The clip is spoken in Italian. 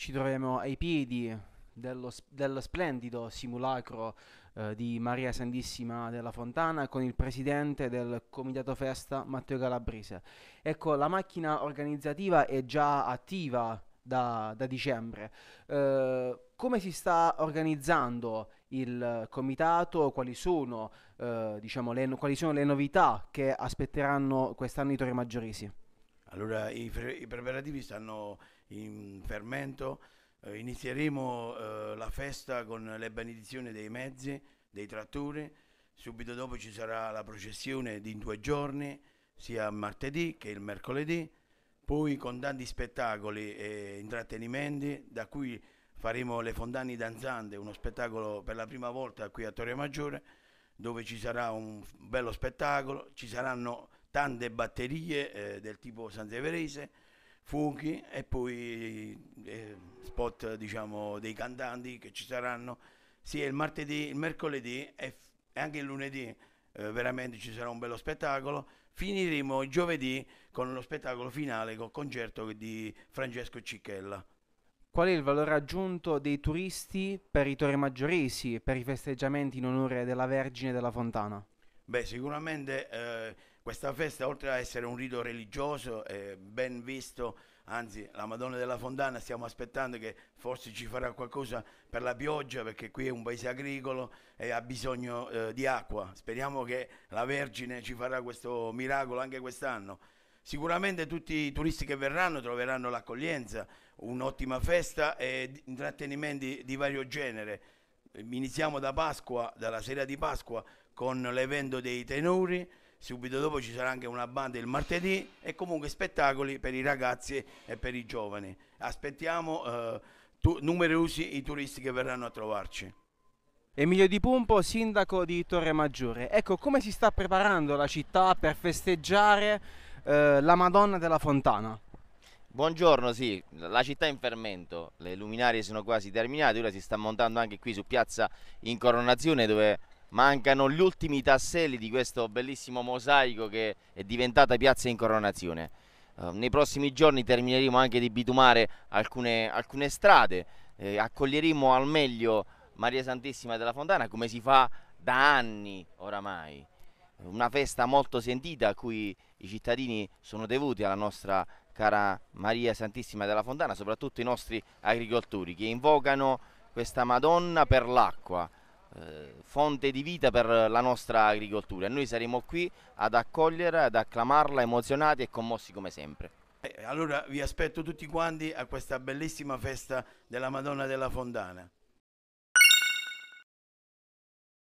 ci troviamo ai piedi dello, dello splendido simulacro eh, di Maria Santissima della Fontana con il presidente del Comitato Festa Matteo Calabrese. Ecco, la macchina organizzativa è già attiva da, da dicembre. Eh, come si sta organizzando il comitato? Quali sono, eh, diciamo, le, quali sono le novità che aspetteranno quest'anno i Torri Maggiorisi? Allora i, i preparativi stanno in fermento, eh, inizieremo eh, la festa con le benedizioni dei mezzi, dei trattori, subito dopo ci sarà la processione di due giorni, sia martedì che il mercoledì, poi con tanti spettacoli e intrattenimenti, da cui faremo le fondane danzanti, uno spettacolo per la prima volta qui a Torre Maggiore, dove ci sarà un bello spettacolo, ci saranno tante batterie eh, del tipo sanseverese, funghi e poi eh, spot diciamo, dei cantanti che ci saranno sia il martedì, il mercoledì e, f- e anche il lunedì eh, veramente ci sarà un bello spettacolo. Finiremo giovedì con lo spettacolo finale col concerto di Francesco Cicchella. Qual è il valore aggiunto dei turisti per i torremaggioresi per i festeggiamenti in onore della Vergine della Fontana? Beh, sicuramente eh, questa festa, oltre a essere un rito religioso, è ben visto, anzi la Madonna della Fontana stiamo aspettando che forse ci farà qualcosa per la pioggia, perché qui è un paese agricolo e ha bisogno eh, di acqua. Speriamo che la Vergine ci farà questo miracolo anche quest'anno. Sicuramente tutti i turisti che verranno troveranno l'accoglienza, un'ottima festa e intrattenimenti di vario genere. Iniziamo da Pasqua, dalla sera di Pasqua, con l'evento dei tenori, subito dopo ci sarà anche una banda il martedì e comunque spettacoli per i ragazzi e per i giovani. Aspettiamo eh, tu, numerosi i turisti che verranno a trovarci. Emilio Di Pumpo, sindaco di Torre Maggiore. Ecco come si sta preparando la città per festeggiare eh, la Madonna della Fontana. Buongiorno, sì, la città è in fermento, le luminarie sono quasi terminate, ora si sta montando anche qui su Piazza Incoronazione dove mancano gli ultimi tasselli di questo bellissimo mosaico che è diventata Piazza Incoronazione. Eh, nei prossimi giorni termineremo anche di bitumare alcune, alcune strade, eh, accoglieremo al meglio Maria Santissima della Fontana come si fa da anni oramai. Una festa molto sentita a cui i cittadini sono devuti alla nostra cara Maria Santissima della Fontana, soprattutto i nostri agricoltori che invocano questa Madonna per l'acqua, eh, fonte di vita per la nostra agricoltura. e Noi saremo qui ad accoglierla, ad acclamarla emozionati e commossi come sempre. Eh, allora vi aspetto tutti quanti a questa bellissima festa della Madonna della Fontana.